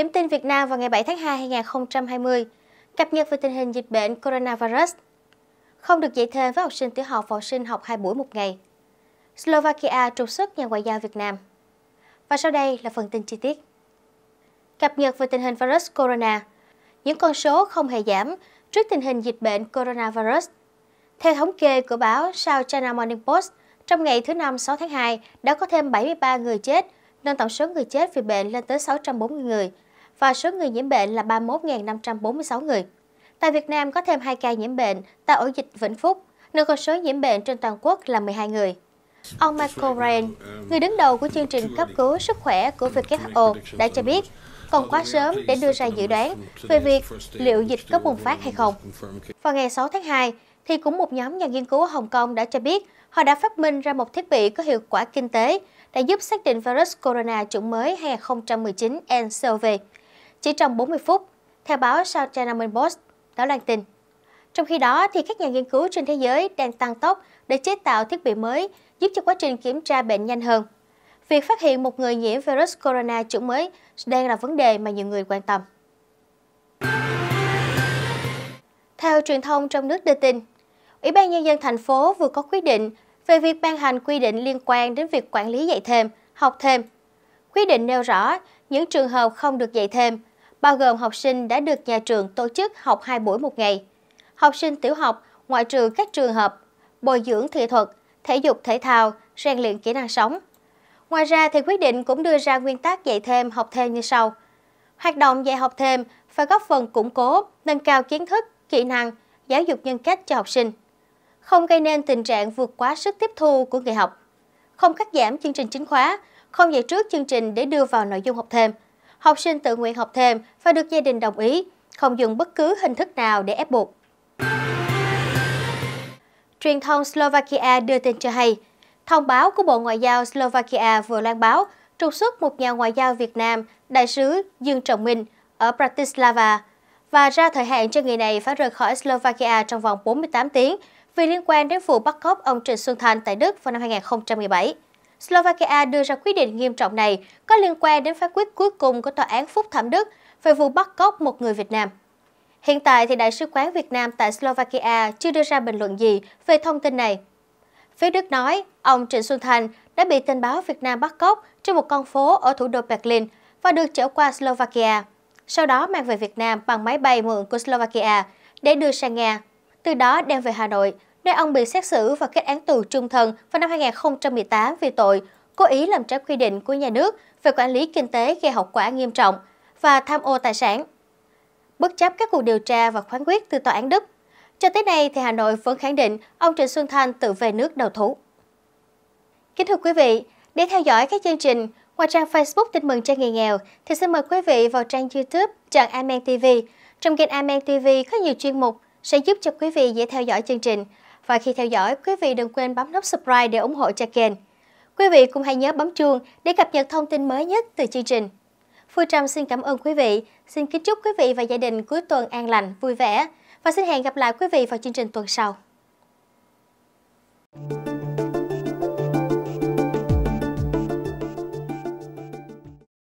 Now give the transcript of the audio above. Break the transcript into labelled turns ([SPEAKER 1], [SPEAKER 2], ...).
[SPEAKER 1] Điểm tin Việt Nam vào ngày 7 tháng 2 2020 Cập nhật về tình hình dịch bệnh coronavirus Không được dạy thêm với học sinh tiểu học và học sinh học 2 buổi một ngày Slovakia trục xuất nhà ngoại giao Việt Nam Và sau đây là phần tin chi tiết Cập nhật về tình hình virus corona Những con số không hề giảm trước tình hình dịch bệnh coronavirus Theo thống kê của báo South China Morning Post, trong ngày thứ Năm 6 tháng 2 đã có thêm 73 người chết, nâng tổng số người chết vì bệnh lên tới 640 người, và số người nhiễm bệnh là 31.546 người. Tại Việt Nam có thêm 2 ca nhiễm bệnh tại ổ dịch Vĩnh Phúc, nâng con số nhiễm bệnh trên toàn quốc là 12 người. Ông Michael Ryan, người đứng đầu của chương trình cấp cứu sức khỏe của WHO, đã cho biết còn quá sớm để đưa ra dự đoán về việc liệu dịch có bùng phát hay không. Vào ngày 6 tháng 2, thì cũng một nhóm nhà nghiên cứu ở Hồng Kông đã cho biết họ đã phát minh ra một thiết bị có hiệu quả kinh tế để giúp xác định virus corona chủng mới 2019 nCoV chỉ trong 40 phút, theo báo South China Morning Post đã loan tin. Trong khi đó, thì các nhà nghiên cứu trên thế giới đang tăng tốc để chế tạo thiết bị mới giúp cho quá trình kiểm tra bệnh nhanh hơn. Việc phát hiện một người nhiễm virus corona chủng mới đang là vấn đề mà nhiều người quan tâm. Theo truyền thông trong nước đưa tin, Ủy ban Nhân dân thành phố vừa có quyết định về việc ban hành quy định liên quan đến việc quản lý dạy thêm, học thêm. quy định nêu rõ những trường hợp không được dạy thêm bao gồm học sinh đã được nhà trường tổ chức học hai buổi một ngày. Học sinh tiểu học, ngoại trừ các trường hợp, bồi dưỡng thị thuật, thể dục thể thao, rèn luyện kỹ năng sống. Ngoài ra thì quyết định cũng đưa ra nguyên tắc dạy thêm, học thêm như sau. Hoạt động dạy học thêm phải góp phần củng cố, nâng cao kiến thức, kỹ năng, giáo dục nhân cách cho học sinh. Không gây nên tình trạng vượt quá sức tiếp thu của người học. Không cắt giảm chương trình chính khóa, không dạy trước chương trình để đưa vào nội dung học thêm học sinh tự nguyện học thêm và được gia đình đồng ý, không dùng bất cứ hình thức nào để ép buộc. Truyền thông Slovakia đưa tin cho hay, thông báo của Bộ Ngoại giao Slovakia vừa loan báo trục xuất một nhà ngoại giao Việt Nam, đại sứ Dương Trọng Minh ở Bratislava và ra thời hạn cho người này phải rời khỏi Slovakia trong vòng 48 tiếng vì liên quan đến vụ bắt cóc ông Trịnh Xuân Thanh tại Đức vào năm 2017. Slovakia đưa ra quyết định nghiêm trọng này có liên quan đến phán quyết cuối cùng của Tòa án Phúc Thẩm Đức về vụ bắt cóc một người Việt Nam. Hiện tại thì Đại sứ quán Việt Nam tại Slovakia chưa đưa ra bình luận gì về thông tin này. Phía Đức nói, ông Trịnh Xuân Thành đã bị tin báo Việt Nam bắt cóc trên một con phố ở thủ đô Berlin và được chở qua Slovakia. Sau đó mang về Việt Nam bằng máy bay mượn của Slovakia để đưa sang Nga, từ đó đem về Hà Nội nơi ông bị xét xử và kết án tù trung thân vào năm 2018 vì tội cố ý làm trái quy định của nhà nước về quản lý kinh tế gây hậu quả nghiêm trọng và tham ô tài sản. Bất chấp các cuộc điều tra và phán quyết từ tòa án Đức, cho tới nay thì Hà Nội vẫn khẳng định ông Trịnh Xuân Thanh tự về nước đầu thú. Kính thưa quý vị, để theo dõi các chương trình, ngoài trang Facebook tin mừng cho người nghèo, thì xin mời quý vị vào trang YouTube Trần Amen TV. Trong kênh Amen TV có nhiều chuyên mục sẽ giúp cho quý vị dễ theo dõi chương trình. Và khi theo dõi, quý vị đừng quên bấm nút subscribe để ủng hộ cho kênh. Quý vị cũng hãy nhớ bấm chuông để cập nhật thông tin mới nhất từ chương trình. Phương Trâm xin cảm ơn quý vị, xin kính chúc quý vị và gia đình cuối tuần an lành, vui vẻ và xin hẹn gặp lại quý vị vào chương trình tuần sau. Thank you.